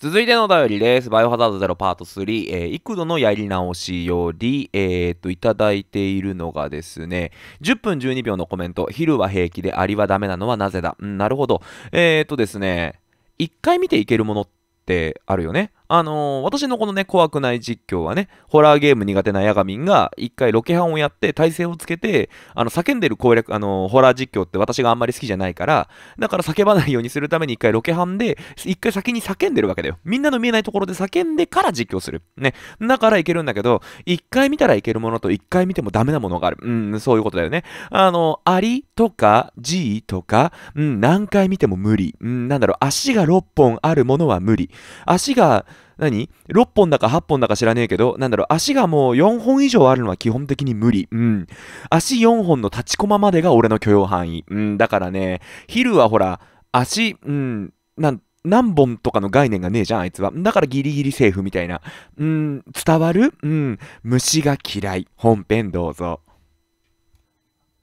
続いてのお便りです。バイオハザードゼロパート3、えー、幾度のやり直しより、えー、っと、いただいているのがですね、10分12秒のコメント、昼は平気でアリはダメなのはなぜだ。うん、なるほど。えー、っとですね、一回見ていけるものってあるよね。あのー、私のこのね、怖くない実況はね、ホラーゲーム苦手なヤガミンが、一回ロケハンをやって、体勢をつけて、あの、叫んでる攻略、あのー、ホラー実況って私があんまり好きじゃないから、だから叫ばないようにするために一回ロケハンで、一回先に叫んでるわけだよ。みんなの見えないところで叫んでから実況する。ね。だからいけるんだけど、一回見たらいけるものと一回見てもダメなものがある。うん、そういうことだよね。あの、アりとか、ーとか、うん、何回見ても無理。うん、なんだろう、足が6本あるものは無理。足が、何 ?6 本だか8本だか知らねえけど、なんだろう、足がもう4本以上あるのは基本的に無理。うん。足4本の立ち駒までが俺の許容範囲。うん、だからね、昼はほら、足、うん、なん、何本とかの概念がねえじゃん、あいつは。だからギリギリセーフみたいな。うん、伝わるうん、虫が嫌い。本編どうぞ。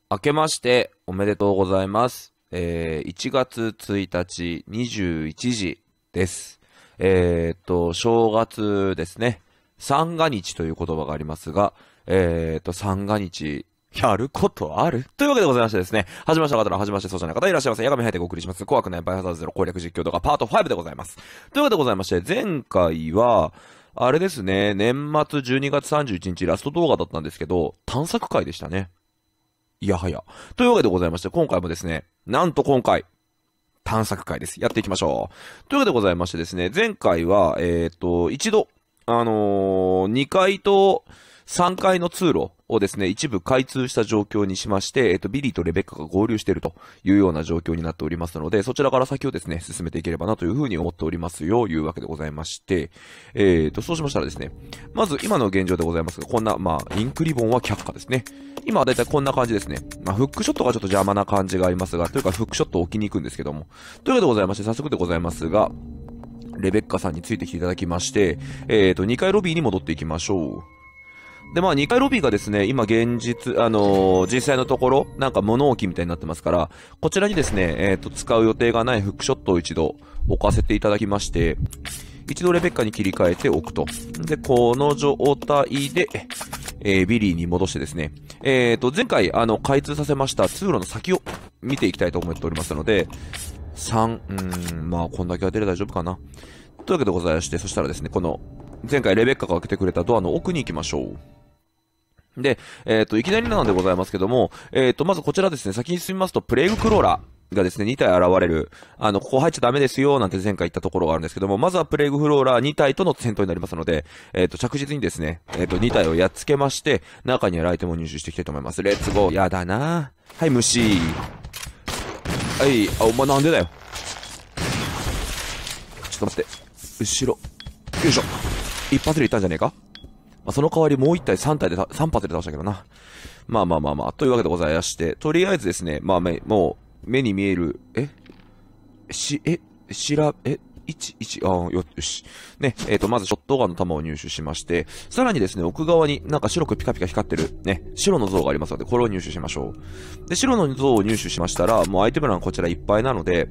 明けまして、おめでとうございます。えー、1月1日21時です。えー、っと、正月ですね。三が日という言葉がありますが、えー、っと、三が日、やることあるというわけでございましてですね、始めました方の始めましてそうじゃない方いらっしゃいませ。やがみ入ってお送りします。怖くないバイオハザードゼロ攻略実況動画パート5でございます。というわけでございまして、前回は、あれですね、年末12月31日ラスト動画だったんですけど、探索会でしたね。いやはや。というわけでございまして、今回もですね、なんと今回、探索会です。やっていきましょう。というわけでございましてですね、前回は、えっ、ー、と、一度、あのー、2回と、3階の通路をですね、一部開通した状況にしまして、えっと、ビリーとレベッカが合流しているというような状況になっておりますので、そちらから先をですね、進めていければなというふうに思っておりますよ、いうわけでございまして、えっ、と、そうしましたらですね、まず今の現状でございますが、こんな、まあ、インクリボンは却下ですね。今はだいたいこんな感じですね。まあ、フックショットがちょっと邪魔な感じがありますが、というかフックショットを置きに行くんですけども。というわけでございまして、早速でございますが、レベッカさんについてきていただきまして、えっ、ー、と、2階ロビーに戻っていきましょう。で、まあ2階ロビーがですね、今現実、あのー、実際のところ、なんか物置みたいになってますから、こちらにですね、えっ、ー、と、使う予定がないフックショットを一度置かせていただきまして、一度レベッカに切り替えておくと。で、この状態で、えー、ビリーに戻してですね、えっ、ー、と、前回、あの、開通させました通路の先を見ていきたいと思っておりますので、3、うーん、まあ、こんだけ当てれば大丈夫かな。というわけでございまして、そしたらですね、この、前回レベッカが開けてくれたドアの奥に行きましょう。で、えっ、ー、と、いきなりなのでございますけども、えっ、ー、と、まずこちらですね、先に進みますと、プレイグクローラー。がですね、2体現れる。あの、ここ入っちゃダメですよ、なんて前回言ったところがあるんですけども、まずはプレイグフローラー2体との戦闘になりますので、えっ、ー、と、着実にですね、えっ、と、2体をやっつけまして、中にあるアイテムを入手していきたいと思います。レッツゴー。やだなはい、虫。はい、あ、お前なんでだよ。ちょっと待って。後ろ。よいしょ。一発で行ったんじゃねえかまあ、その代わりもう1体3体で、3発で倒したけどな。まあまあまあまあ、というわけでございまして、とりあえずですね、まあめ、もう、目に見える、えし、えしら、え11、ああ、よ、よし。ね、えっ、ー、と、まずショットガンの弾を入手しまして、さらにですね、奥側になんか白くピカピカ光ってる、ね、白の像がありますので、これを入手しましょう。で、白の像を入手しましたら、もうアイテム欄こちらいっぱいなので、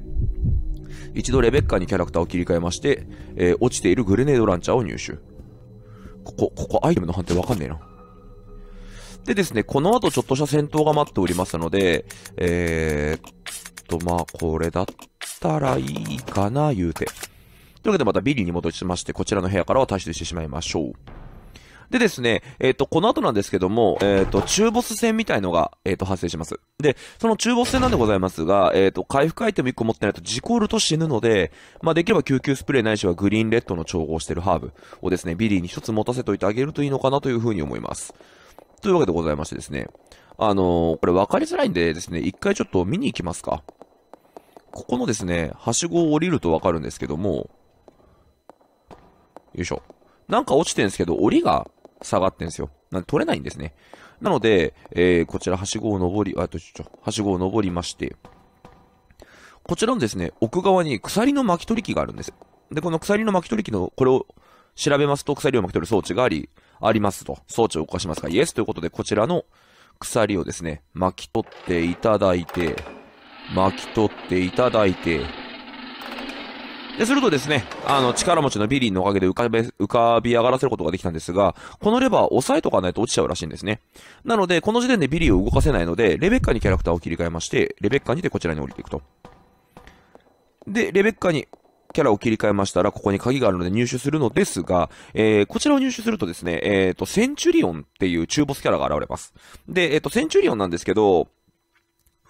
一度レベッカにキャラクターを切り替えまして、えー、落ちているグレネードランチャーを入手。ここ、ここアイテムの判定わかんねえな。でですね、この後ちょっとした戦闘が待っておりますので、えー、っと、まあ、これだったらいいかな、言うて。というわけでまたビリに戻しまして、こちらの部屋からは退出してしまいましょう。でですね、えっ、ー、と、この後なんですけども、えっ、ー、と、中ボス戦みたいのが、えっ、ー、と、発生します。で、その中ボス戦なんでございますが、えっ、と、回復アイテム1個持ってないと事故ると死ぬので、まあ、できれば救急スプレーないしはグリーンレッドの調合してるハーブをですね、ビリーに1つ持たせといてあげるといいのかなというふうに思います。というわけでございましてですね、あのこれ分かりづらいんでですね、一回ちょっと見に行きますか。ここのですね、はしごを降りるとわかるんですけども、よいしょ。なんか落ちてんですけど、檻が下がってんですよ。なんで取れないんですね。なので、えー、こちら、はしごを登り、あ、ちょ、ちょ、はしごを登りまして、こちらのですね、奥側に鎖の巻き取り機があるんです。で、この鎖の巻き取り機の、これを調べますと、鎖を巻き取る装置があり、ありますと、装置を動かしますか、イエスということで、こちらの鎖をですね、巻き取っていただいて、巻き取っていただいて、でするとですね、あの、力持ちのビリーのおかげで浮かべ、浮かび上がらせることができたんですが、このレバー押さえとかないと落ちちゃうらしいんですね。なので、この時点でビリーを動かせないので、レベッカにキャラクターを切り替えまして、レベッカにてこちらに降りていくと。で、レベッカにキャラを切り替えましたら、ここに鍵があるので入手するのですが、えー、こちらを入手するとですね、えっ、ー、と、センチュリオンっていう中ボスキャラが現れます。で、えっ、ー、と、センチュリオンなんですけど、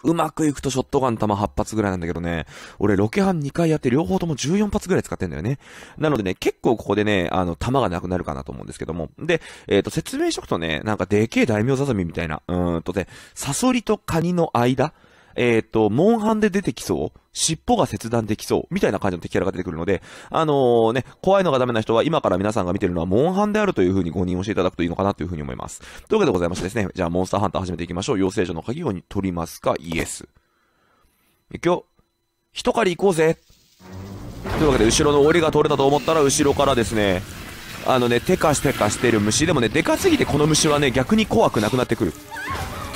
うまくいくとショットガン弾8発ぐらいなんだけどね、俺ロケハン2回やって両方とも14発ぐらい使ってんだよね。なのでね、結構ここでね、あの、弾がなくなるかなと思うんですけども。で、えっ、ー、と、説明しとくとね、なんかでけえ大名ザザミみたいな、うーんとね、サソリとカニの間、えっ、ー、と、モンハンで出てきそう。尻尾が切断できそう。みたいな感じの敵キャラが出てくるので、あのー、ね、怖いのがダメな人は今から皆さんが見てるのはモンハンであるという風に誤認をしていただくといいのかなという風に思います。というわけでございましてですね、じゃあモンスターハンター始めていきましょう。養成所の鍵を取りますかイエス。行くよ。一狩り行こうぜ。というわけで、後ろの檻が取れたと思ったら、後ろからですね、あのね、テカしテカしてる虫。でもね、でかすぎてこの虫はね、逆に怖くなくなってくる。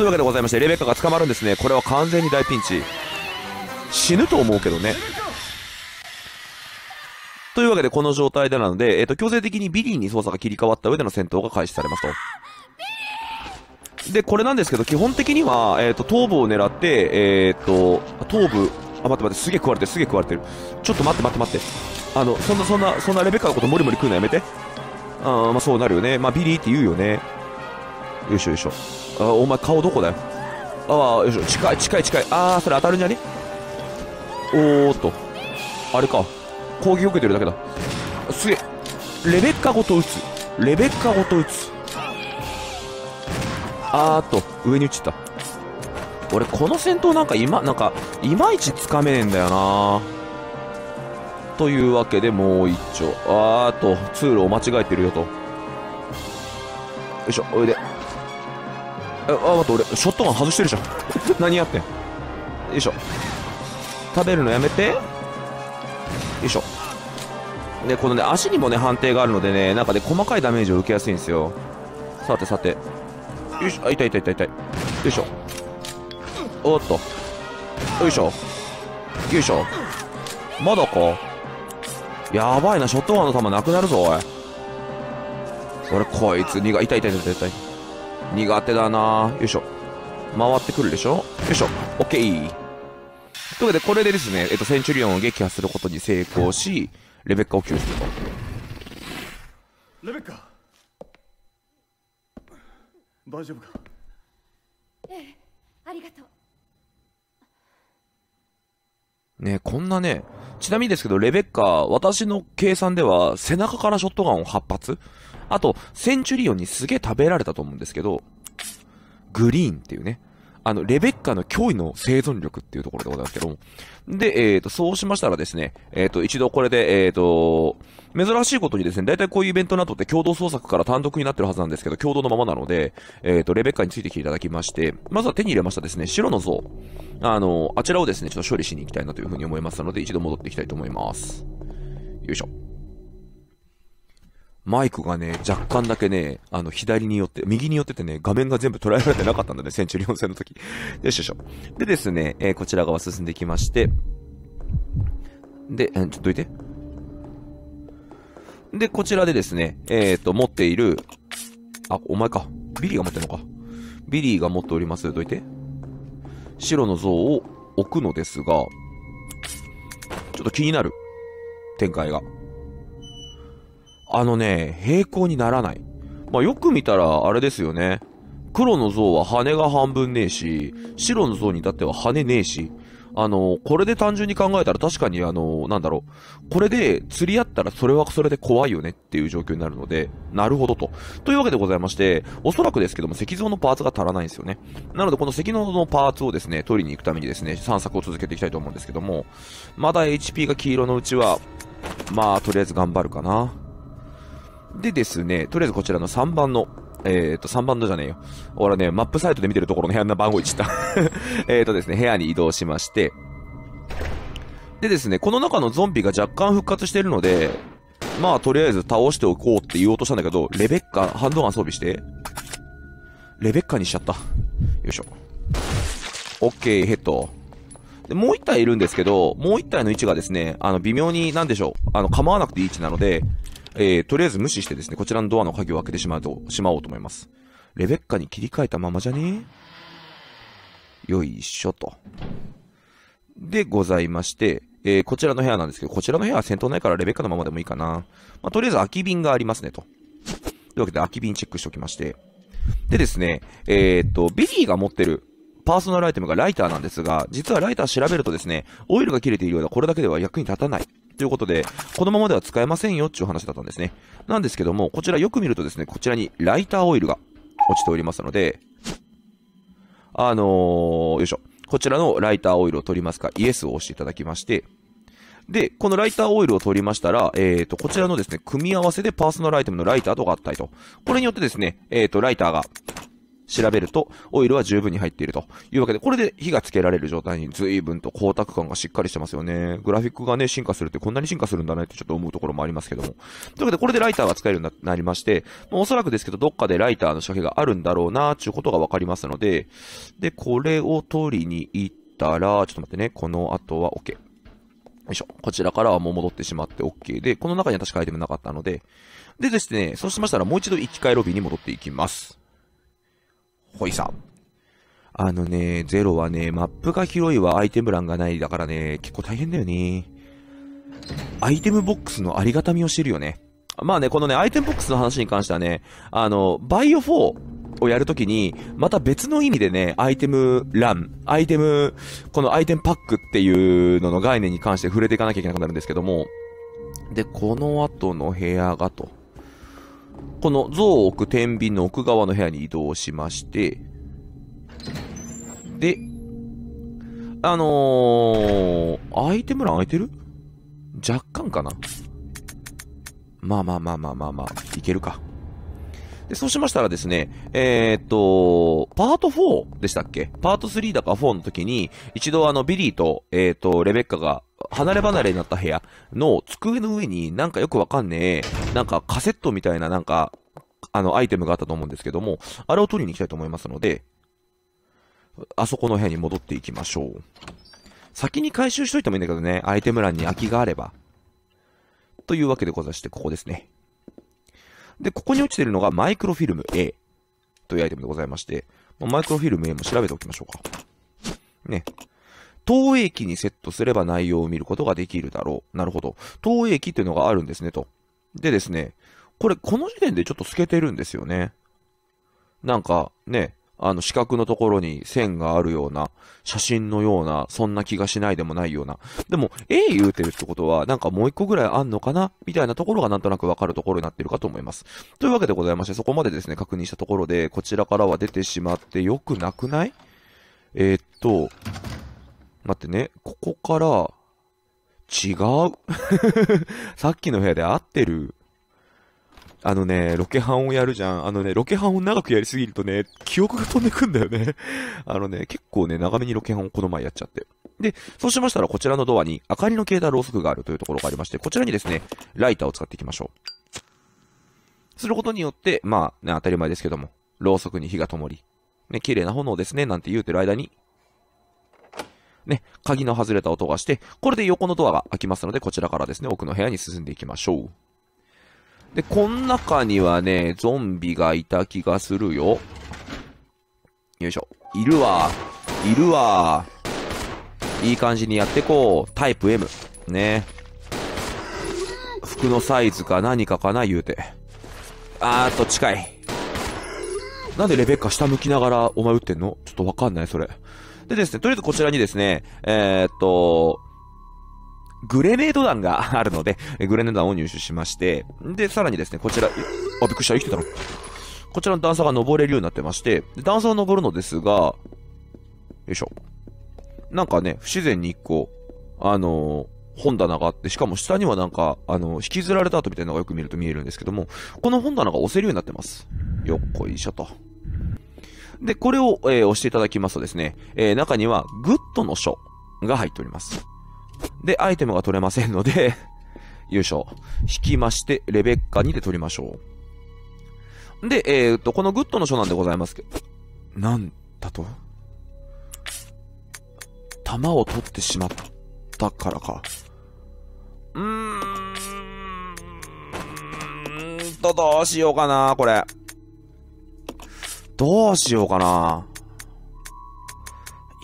というわけでございましてレベッカが捕まるんですねこれは完全に大ピンチ死ぬと思うけどねというわけでこの状態でなので、えっ、ー、と強制的にビリーに操作が切り替わった上での戦闘が開始されますとでこれなんですけど基本的には、えっ、ー、と頭部を狙ってえっ、ー、と頭部あ待って待ってすげえ食われてるすげえ食われてるちょっと待って待って待ってあのそんなそんなそんなレベッカのこともりもり食うのやめてあまあそうなるよねまあビリーって言うよねよいしょよいしょあお前顔どこだよああよいしょ近い近い近いああそれ当たるんじゃねおーっとあれか攻撃受けてるだけだすげえレベッカごと撃つレベッカごと撃つあーっと上に撃ちた俺この戦闘なんか今なんかいまいちつかめねえんだよなというわけでもう一丁あーっと通路を間違えてるよとよいしょおいであ待って俺ショットガン外してるじゃん 何やってんよいしょ食べるのやめてよいしょでこのね足にもね判定があるのでねなんかね細かいダメージを受けやすいんですよさてさてよいしょあたいたいたいたいよいしょおっとよいしょよいしょまだかやばいなショットガンの弾なくなるぞおい俺こいつ苦い痛い痛い痛い痛い苦手だなよいしょ。回ってくるでしょよいしょ。オッケー。というわけで、これでですね、えっと、センチュリオンを撃破することに成功し、レベッカを救出と。レベッカ大丈夫かええ、ありがとう。ねこんなね、ちなみにですけど、レベッカ、私の計算では、背中からショットガンを8発あと、センチュリオンにすげえ食べられたと思うんですけど、グリーンっていうね、あの、レベッカの脅威の生存力っていうところでございますけども。で、えっ、ー、と、そうしましたらですね、えっ、ー、と、一度これで、えっ、ー、と、珍しいことにですね、大体こういうイベントなどって共同創作から単独になってるはずなんですけど、共同のままなので、えっ、と、レベッカについてきていただきまして、まずは手に入れましたですね、白の像。あの、あちらをですね、ちょっと処理しに行きたいなというふうに思いますので、一度戻っていきたいと思います。よいしょ。マイクがね、若干だけね、あの、左によって、右によっててね、画面が全部捉えられてなかったんだね、センチュリオン戦の時。よしよしょ。でですね、えー、こちら側進んできまして、で、えー、ちょっといて。で、こちらでですね、えっ、ー、と、持っている、あ、お前か。ビリーが持ってるのか。ビリーが持っております。どいて。白の像を置くのですが、ちょっと気になる。展開が。あのね、平行にならない。まあ、よく見たら、あれですよね。黒の像は羽が半分ねえし、白の像に至っては羽ねえし、あの、これで単純に考えたら確かにあの、なんだろう。これで釣り合ったらそれはそれで怖いよねっていう状況になるので、なるほどと。というわけでございまして、おそらくですけども石像のパーツが足らないんですよね。なのでこの石像のパーツをですね、取りに行くためにですね、散策を続けていきたいと思うんですけども、まだ HP が黄色のうちは、まあ、とりあえず頑張るかな。でですね、とりあえずこちらの3番の、えっ、ー、と、3番のじゃねえよ。ほらね、マップサイトで見てるところの部屋の番号った。えっとですね、部屋に移動しまして、でですね、この中のゾンビが若干復活してるので、まあ、とりあえず倒しておこうって言おうとしたんだけど、レベッカ、ハンドガン装備して。レベッカにしちゃった。よいしょ。オッケー、ヘッド。で、もう一体いるんですけど、もう一体の位置がですね、あの、微妙に、なんでしょう、あの、構わなくていい位置なので、えー、とりあえず無視してですね、こちらのドアの鍵を開けてしまうと、しまおうと思います。レベッカに切り替えたままじゃねよいしょと。で、ございまして、えー、こちらの部屋なんですけど、こちらの部屋は戦闘ないからレベッカのままでもいいかな。まあ、とりあえず空き瓶がありますね、と。というわけで空き瓶チェックしておきまして。でですね、えー、っと、ビリーが持ってるパーソナルアイテムがライターなんですが、実はライター調べるとですね、オイルが切れているようなこれだけでは役に立たない。ということで、このままでは使えませんよっていう話だったんですね。なんですけども、こちらよく見るとですね、こちらにライターオイルが落ちておりますので、あのー、よいしょ。こちらのライターオイルを取りますか、イエスを押していただきまして、で、このライターオイルを取りましたら、えっ、ー、と、こちらのですね、組み合わせでパーソナルアイテムのライターと合体と。これによってですね、えっ、ー、と、ライターが調べると、オイルは十分に入っているというわけで、これで火がつけられる状態に随分と光沢感がしっかりしてますよね。グラフィックがね、進化するってこんなに進化するんだねってちょっと思うところもありますけども。というわけで、これでライターが使えるようになりまして、まおそらくですけど、どっかでライターの仕掛けがあるんだろうなーっていうことがわかりますので、で、これを取りに行ったら、ちょっと待ってね、この後は OK。よいしょ。こちらからはもう戻ってしまって OK で、この中には確かアイテムなかったので。でですね、そうしましたらもう一度行き換えロビーに戻っていきます。ほいさ。あのね、ゼロはね、マップが広いはアイテム欄がないだからね、結構大変だよね。アイテムボックスのありがたみをしてるよね。まあね、このね、アイテムボックスの話に関してはね、あの、バイオ4をやるときに、また別の意味でね、アイテム欄、アイテム、このアイテムパックっていうのの概念に関して触れていかなきゃいけなくなるんですけども、で、この後の部屋がと。この像を置く天秤の奥側の部屋に移動しまして、で、あのー、アイテム欄開いてる若干かなまあまあまあまあまあまあ、いけるか。で、そうしましたらですね、えー、っと、パート4でしたっけパート3だか4の時に、一度あの、ビリーと、えー、っと、レベッカが、離れ離れになった部屋の机の上になんかよくわかんねえ、なんかカセットみたいななんか、あの、アイテムがあったと思うんですけども、あれを取りに行きたいと思いますので、あそこの部屋に戻っていきましょう。先に回収しといてもいいんだけどね、アイテム欄に空きがあれば。というわけでございまして、ここですね。で、ここに落ちてるのがマイクロフィルム A というアイテムでございまして、マイクロフィルム A も調べておきましょうか。ね。投影機にセットすれば内容を見ることができるだろう。なるほど。投影機っていうのがあるんですね、と。でですね、これ、この時点でちょっと透けてるんですよね。なんか、ね、あの四角のところに線があるような、写真のような、そんな気がしないでもないような。でも、A 言うてるってことは、なんかもう一個ぐらいあんのかなみたいなところがなんとなくわかるところになってるかと思います。というわけでございまして、そこまでですね、確認したところで、こちらからは出てしまってよくなくないえー、っと、待ってね、ここから、違う さっきの部屋で合ってる。あのね、ロケハンをやるじゃん。あのね、ロケハンを長くやりすぎるとね、記憶が飛んでくんだよね。あのね、結構ね、長めにロケハンをこの前やっちゃって。で、そうしましたらこちらのドアに明かりの消えたろうそくがあるというところがありまして、こちらにですね、ライターを使っていきましょう。することによって、まあ、ね、当たり前ですけども、ろうそくに火が灯り、ね、綺麗な炎ですね、なんて言うてる間に、ね、鍵の外れた音がして、これで横のドアが開きますので、こちらからですね、奥の部屋に進んでいきましょう。で、こん中にはね、ゾンビがいた気がするよ。よいしょ。いるわ。いるわ。いい感じにやってこう。タイプ M。ね。服のサイズか何かかな言うて。あーっと近い。なんでレベッカ下向きながらお前撃ってんのちょっとわかんないそれ。でですね、とりあえずこちらにですね、えー、っと、グレネード弾があるので、グレネード弾を入手しまして、で、さらにですね、こちら、あ、びっくりした、生きてたの。こちらの段差が登れるようになってまして、段差を登るのですが、よいしょ。なんかね、不自然に1個、あのー、本棚があって、しかも下にはなんか、あのー、引きずられた跡みたいなのがよく見ると見えるんですけども、この本棚が押せるようになってます。よっこいしょと。で、これを、えー、押していただきますとですね、え中には、グッドの書が入っております。で、アイテムが取れませんので よいしょ。引きまして、レベッカ2で取りましょう。で、えー、っと、このグッドの書なんでございますけど、なんだと弾を取ってしまったからか。うーんと、どうしようかな、これ。どうしようかな。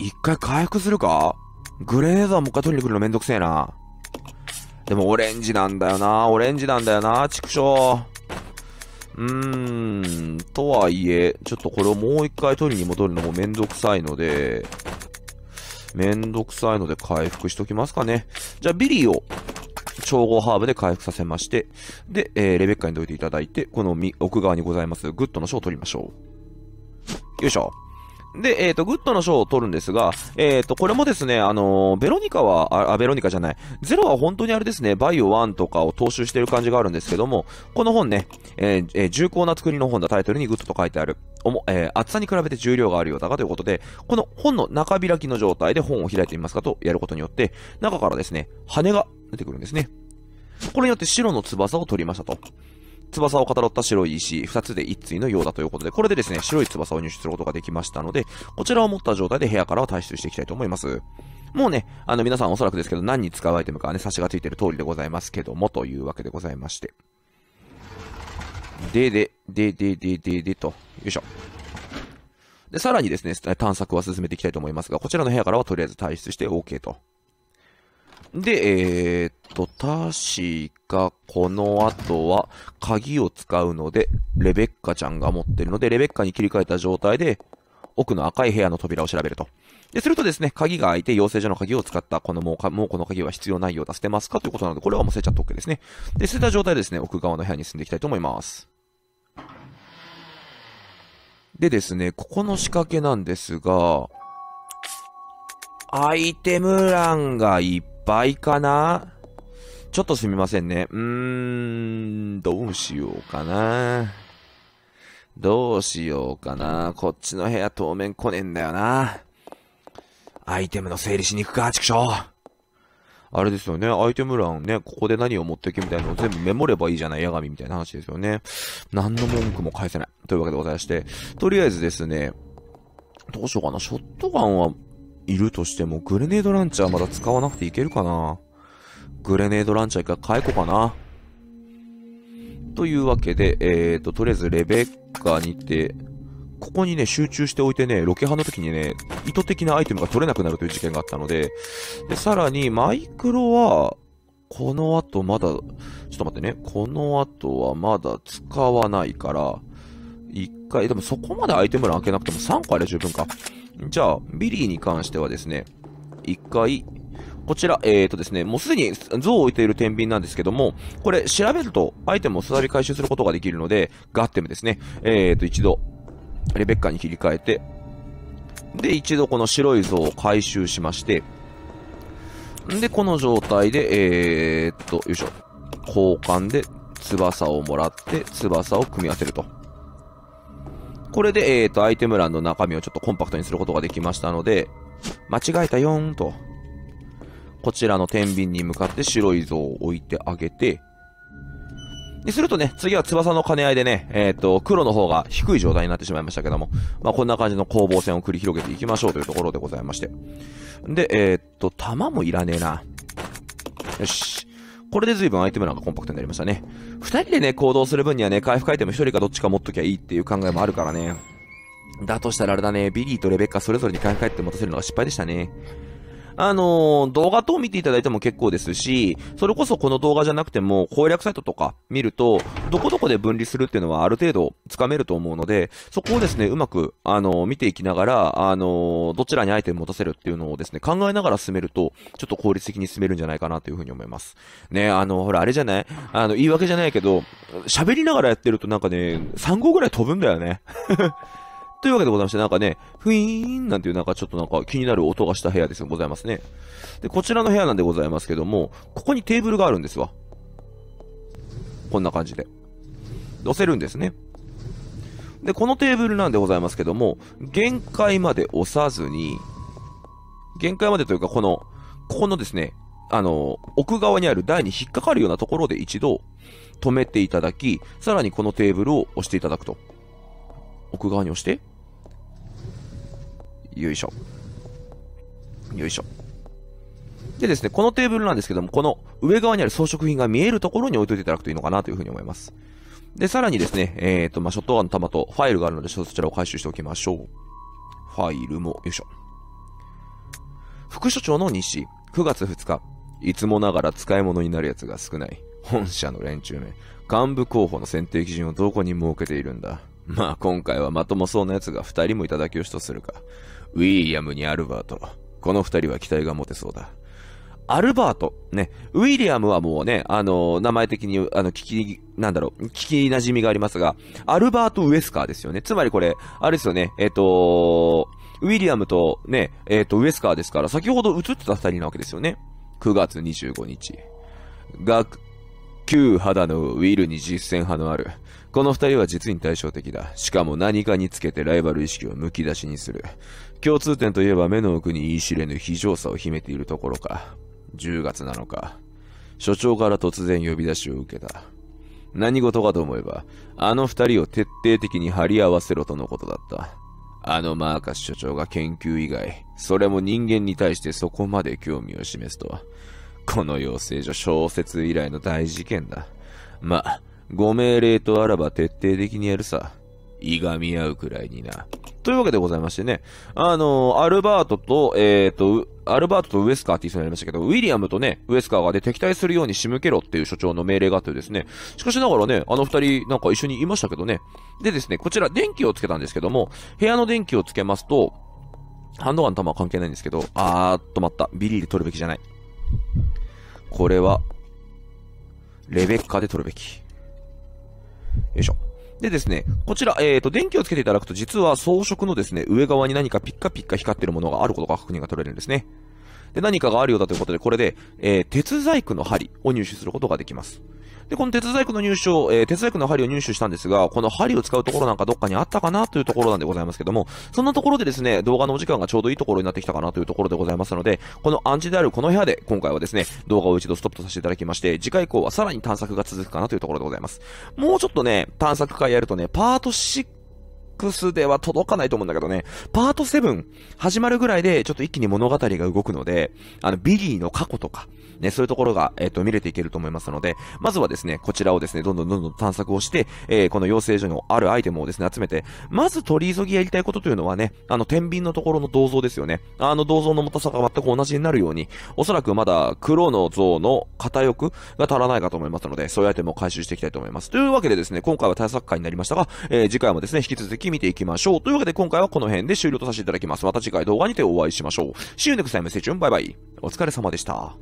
一回回復するかグレーザーもう一回取りに来るのめんどくせえな。でもオレンジなんだよな。オレンジなんだよな。畜生。うーん。とはいえ、ちょっとこれをもう一回取りに戻るのもめんどくさいので、めんどくさいので回復しときますかね。じゃあビリーを調合ハーブで回復させまして、で、えー、レベッカにどいていただいて、この奥側にございますグッドの書を取りましょう。よいしょ。で、えっ、ー、と、グッドの賞を取るんですが、えっ、ー、と、これもですね、あのベロニカは、あ、ベロニカじゃない、ゼロは本当にあれですね、バイオ1とかを踏襲してる感じがあるんですけども、この本ね、えー、えー、重厚な作りの本だ、タイトルにグッドと書いてある。おも、えー、厚さに比べて重量があるようだがということで、この本の中開きの状態で本を開いてみますかとやることによって、中からですね、羽が出てくるんですね。これによって白の翼を取りましたと。翼をかたどった白い石、二つで一対のようだということで、これでですね、白い翼を入手することができましたので、こちらを持った状態で部屋からは退出していきたいと思います。もうね、あの皆さんおそらくですけど、何に使うアイテムかはね、差しがついてる通りでございますけども、というわけでございまして。で、で、で、で、で、で、で、と。よいしょ。で、さらにですね、探索は進めていきたいと思いますが、こちらの部屋からはとりあえず退出して OK と。で、えー、っと、確か、この後は、鍵を使うので、レベッカちゃんが持ってるので、レベッカに切り替えた状態で、奥の赤い部屋の扉を調べると。で、するとですね、鍵が開いて、養成所の鍵を使った、このもうか、もうこの鍵は必要ないようだ、捨てますかということなので、これはもう捨てちゃって OK ですね。で、捨てた状態でですね、奥側の部屋に進んでいきたいと思います。でですね、ここの仕掛けなんですが、アイテム欄がいっ倍かなちょっとすみませんね。うーん、どうしようかな。どうしようかな。こっちの部屋当面来ねえんだよな。アイテムの整理しに行くか、畜生。あれですよね、アイテム欄ね、ここで何を持っていけみたいなのを全部メモればいいじゃない、ヤガミみたいな話ですよね。何の文句も返せない。というわけでございまして、とりあえずですね、どうしようかな、ショットガンはいるとしても、グレネードランチャーまだ使わなくていけるかなグレネードランチャー一回変こかな。というわけで、えーと、とりあえずレベッカにて、ここにね、集中しておいてね、ロケハンの時にね、意図的なアイテムが取れなくなるという事件があったので、で、さらに、マイクロは、この後まだ、ちょっと待ってね、この後はまだ使わないから、一回、でもそこまでアイテム欄開けなくても3個あれ十分か。じゃあ、ビリーに関してはですね、一回、こちら、えーとですね、もうすでに像を置いている天秤なんですけども、これ調べるとアイテムを再び回収することができるので、ガッテムですね、えーと一度、レベッカに切り替えて、で、一度この白い像を回収しまして、んで、この状態で、えーと、よいしょ、交換で翼をもらって、翼を組み合わせると。これで、えっ、ー、と、アイテム欄の中身をちょっとコンパクトにすることができましたので、間違えたよーんと、こちらの天秤に向かって白い像を置いてあげて、にするとね、次は翼の兼ね合いでね、えっ、ー、と、黒の方が低い状態になってしまいましたけども、まあ、こんな感じの攻防戦を繰り広げていきましょうというところでございまして。で、えっ、ー、と、弾もいらねえな。よし。これで随分アイテム欄がコンパクトになりましたね。二人でね、行動する分にはね、回復アイテム一人かどっちか持っときゃいいっていう考えもあるからね。だとしたらあれだね、ビリーとレベッカそれぞれに回復アイテム持たせるのは失敗でしたね。あのー、動画等見ていただいても結構ですし、それこそこの動画じゃなくても、攻略サイトとか見ると、どこどこで分離するっていうのはある程度つかめると思うので、そこをですね、うまく、あのー、見ていきながら、あのー、どちらにアイテム持たせるっていうのをですね、考えながら進めると、ちょっと効率的に進めるんじゃないかなというふうに思います。ね、あの、ほら、あれじゃないあの、言い訳じゃないけど、喋りながらやってるとなんかね、3号ぐらい飛ぶんだよね。というわけでございまして、なんかね、ふいーんなんていうなんかちょっとなんか気になる音がした部屋ですございますね。で、こちらの部屋なんでございますけども、ここにテーブルがあるんですわ。こんな感じで。押せるんですね。で、このテーブルなんでございますけども、限界まで押さずに、限界までというか、この、ここのですね、あの、奥側にある台に引っかかるようなところで一度止めていただき、さらにこのテーブルを押していただくと。奥側に押して、よいしょ。よいしょ。でですね、このテーブルなんですけども、この上側にある装飾品が見えるところに置いといていただくといいのかなというふうに思います。で、さらにですね、えっ、ー、と、まあ、ショットガンの弾とファイルがあるので、そちらを回収しておきましょう。ファイルも、よいしょ。副所長の西、9月2日。いつもながら使い物になるやつが少ない。本社の連中め。幹部候補の選定基準をどこに設けているんだ。まあ今回はまともそうなやつが2人もいただきをしとするか。ウィリアムにアルバート。この二人は期待が持てそうだ。アルバート。ね。ウィリアムはもうね、あの、名前的に、あの、聞き、なんだろう、聞き馴染みがありますが、アルバート・ウエスカーですよね。つまりこれ、あれですよね、えっ、ー、と、ウィリアムとね、えっ、ー、と、ウエスカーですから、先ほど映ってた二人なわけですよね。9月25日。学、旧肌のウィルに実践派のある。この二人は実に対照的だ。しかも何かにつけてライバル意識をむき出しにする。共通点といえば目の奥に言い知れぬ非常さを秘めているところか。10月7日。所長から突然呼び出しを受けた。何事かと思えば、あの二人を徹底的に張り合わせろとのことだった。あのマーカス所長が研究以外、それも人間に対してそこまで興味を示すとは。この養成所小説以来の大事件だ。まあ、ご命令とあらば徹底的にやるさ。いがみ合うくらいにな。というわけでございましてね、あのー、アルバートと、えっ、ー、と、アルバートとウエスカーって言いそうになりましたけど、ウィリアムとね、ウエスカーがで敵対するように仕向けろっていう所長の命令があってですね、しかしながらね、あの二人なんか一緒にいましたけどね。でですね、こちら電気をつけたんですけども、部屋の電気をつけますと、ハンドガン弾は関係ないんですけど、あーっと待った。ビリで取るべきじゃない。これは、レベッカで取るべき。よいしょ。でですね、こちら、えっ、ー、と、電気をつけていただくと、実は装飾のですね、上側に何かピッカピッカ光ってるものがあることが確認が取れるんですね。で、何かがあるようだということで、これで、えー、鉄細工の針を入手することができます。で、この鉄細工の入手を、えー、鉄細工の針を入手したんですが、この針を使うところなんかどっかにあったかなというところなんでございますけども、そんなところでですね、動画のお時間がちょうどいいところになってきたかなというところでございますので、この暗示であるこの部屋で今回はですね、動画を一度ストップとさせていただきまして、次回以降はさらに探索が続くかなというところでございます。もうちょっとね、探索会やるとね、パート6 6では届かないと思うんだけどね、パート7始まるぐらいでちょっと一気に物語が動くので、あの、ビリーの過去とか、ね、そういうところが、えっ、ー、と、見れていけると思いますので、まずはですね、こちらをですね、どんどんどんどん探索をして、えー、この養成所のあるアイテムをですね、集めて、まず取り急ぎやりたいことというのはね、あの、天秤のところの銅像ですよね。あの銅像の重さが全く同じになるように、おそらくまだ黒の像の片翼が足らないかと思いますので、そういうアイテムを回収していきたいと思います。というわけでですね、今回は対策会になりましたが、えー、次回もですね、引き続きき見ていきましょう。というわけで今回はこの辺で終了とさせていただきます。また次回動画にてお会いしましょう。See you next time. バイバイ。お疲れ様でした。